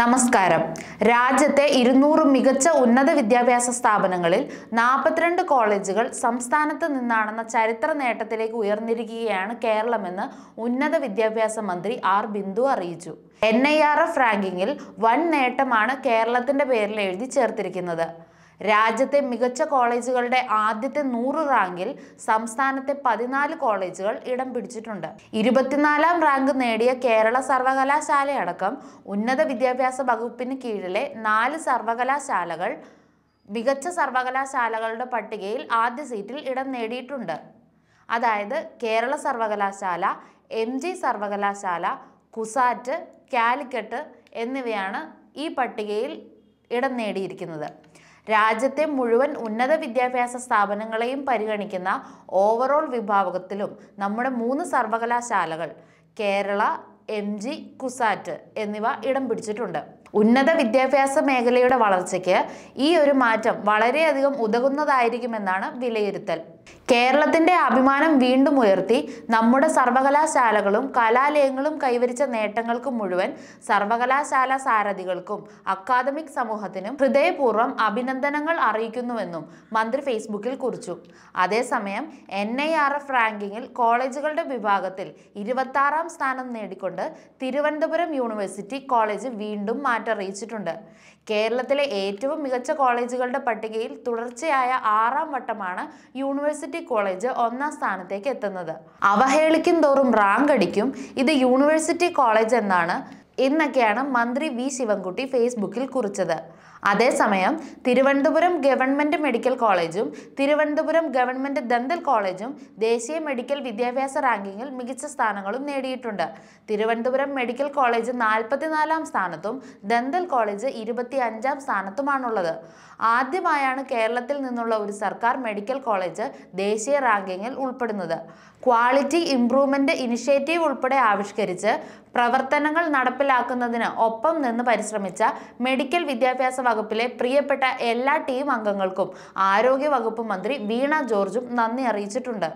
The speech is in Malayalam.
നമസ്കാരം രാജ്യത്തെ ഇരുന്നൂറ് മികച്ച ഉന്നത വിദ്യാഭ്യാസ സ്ഥാപനങ്ങളിൽ നാൽപ്പത്തിരണ്ട് കോളേജുകൾ സംസ്ഥാനത്ത് നിന്നാണെന്ന ചരിത്ര നേട്ടത്തിലേക്ക് ഉയർന്നിരിക്കുകയാണ് കേരളമെന്ന് ഉന്നത വിദ്യാഭ്യാസ മന്ത്രി ആർ ബിന്ദു അറിയിച്ചു എൻ ഐ ആർ എഫ് റാങ്കിങ്ങിൽ വൻ നേട്ടമാണ് കേരളത്തിന്റെ പേരിൽ എഴുതി ചേർത്തിരിക്കുന്നത് രാജ്യത്തെ മികച്ച കോളേജുകളുടെ ആദ്യത്തെ നൂറ് റാങ്കിൽ സംസ്ഥാനത്തെ പതിനാല് കോളേജുകൾ ഇടം പിടിച്ചിട്ടുണ്ട് ഇരുപത്തിനാലാം റാങ്ക് നേടിയ കേരള സർവകലാശാലയടക്കം ഉന്നത വിദ്യാഭ്യാസ വകുപ്പിന് കീഴിലെ നാല് സർവകലാശാലകൾ മികച്ച സർവകലാശാലകളുടെ പട്ടികയിൽ ആദ്യ സീറ്റിൽ ഇടം നേടിയിട്ടുണ്ട് അതായത് കേരള സർവകലാശാല എം ജി സർവകലാശാല കുസാറ്റ് കാലിക്കറ്റ് എന്നിവയാണ് ഈ പട്ടികയിൽ ഇടം നേടിയിരിക്കുന്നത് രാജ്യത്തെ മുഴുവൻ ഉന്നത വിദ്യാഭ്യാസ സ്ഥാപനങ്ങളെയും പരിഗണിക്കുന്ന ഓവറോൾ വിഭാഗത്തിലും നമ്മുടെ മൂന്ന് സർവകലാശാലകൾ കേരള എം ജി കുസാറ്റ് എന്നിവ ഇടം പിടിച്ചിട്ടുണ്ട് ഉന്നത വിദ്യാഭ്യാസ മേഖലയുടെ വളർച്ചയ്ക്ക് ഈ ഒരു മാറ്റം വളരെയധികം ഉതകുന്നതായിരിക്കുമെന്നാണ് വിലയിരുത്തൽ കേരളത്തിന്റെ അഭിമാനം വീണ്ടും ഉയർത്തി നമ്മുടെ സർവകലാശാലകളും കലാലയങ്ങളും കൈവരിച്ച നേട്ടങ്ങൾക്കും മുഴുവൻ സർവകലാശാല സാരഥികൾക്കും അക്കാദമിക് സമൂഹത്തിനും ഹൃദയപൂർവ്വം അഭിനന്ദനങ്ങൾ അറിയിക്കുന്നുവെന്നും മന്ത്രി ഫേസ്ബുക്കിൽ കുറിച്ചു അതേസമയം എൻ ഐ ആർ എഫ് റാങ്കിങ്ങിൽ കോളേജുകളുടെ വിഭാഗത്തിൽ ഇരുപത്താറാം സ്ഥാനം നേടിക്കൊണ്ട് തിരുവനന്തപുരം യൂണിവേഴ്സിറ്റി കോളേജ് വീണ്ടും മാറ്ററിയിച്ചിട്ടുണ്ട് കേരളത്തിലെ ഏറ്റവും മികച്ച കോളേജുകളുടെ പട്ടികയിൽ തുടർച്ചയായ ആറാം വട്ടമാണ് യൂണിവേഴ്സിറ്റി യൂണിവേഴ്സിറ്റി കോളേജ് ഒന്നാം സ്ഥാനത്തേക്ക് എത്തുന്നത് അവഹേളിക്കും തോറും റാങ്ക് അടിക്കും ഇത് യൂണിവേഴ്സിറ്റി കോളേജ് എന്നാണ് എന്നൊക്കെയാണ് മന്ത്രി വി ശിവൻകുട്ടി ഫേസ്ബുക്കിൽ കുറിച്ചത് അതേസമയം തിരുവനന്തപുരം ഗവൺമെൻറ് മെഡിക്കൽ കോളേജും തിരുവനന്തപുരം ഗവൺമെൻറ് ദന്തൽ കോളേജും ദേശീയ മെഡിക്കൽ വിദ്യാഭ്യാസ റാങ്കിങ്ങിൽ മികച്ച സ്ഥാനങ്ങളും നേടിയിട്ടുണ്ട് തിരുവനന്തപുരം മെഡിക്കൽ കോളേജ് നാൽപ്പത്തിനാലാം സ്ഥാനത്തും ദന്തൽ കോളേജ് ഇരുപത്തി അഞ്ചാം സ്ഥാനത്തുമാണുള്ളത് ആദ്യമായാണ് കേരളത്തിൽ നിന്നുള്ള ഒരു സർക്കാർ മെഡിക്കൽ കോളേജ് ദേശീയ റാങ്കിങ്ങിൽ ഉൾപ്പെടുന്നത് ക്വാളിറ്റി ഇംപ്രൂവ്മെൻറ്റ് ഇനിഷ്യേറ്റീവ് ഉൾപ്പെടെ ആവിഷ്കരിച്ച് പ്രവർത്തനങ്ങൾ നടപ്പിലാക്കുന്നതിന് ഒപ്പം നിന്ന് പരിശ്രമിച്ച മെഡിക്കൽ വിദ്യാഭ്യാസ വകുപ്പിലെ പ്രിയപ്പെട്ട എല്ലാ ടീം അംഗങ്ങൾക്കും ആരോഗ്യ വകുപ്പ് മന്ത്രി വീണ ജോർജും നന്ദി അറിയിച്ചിട്ടുണ്ട്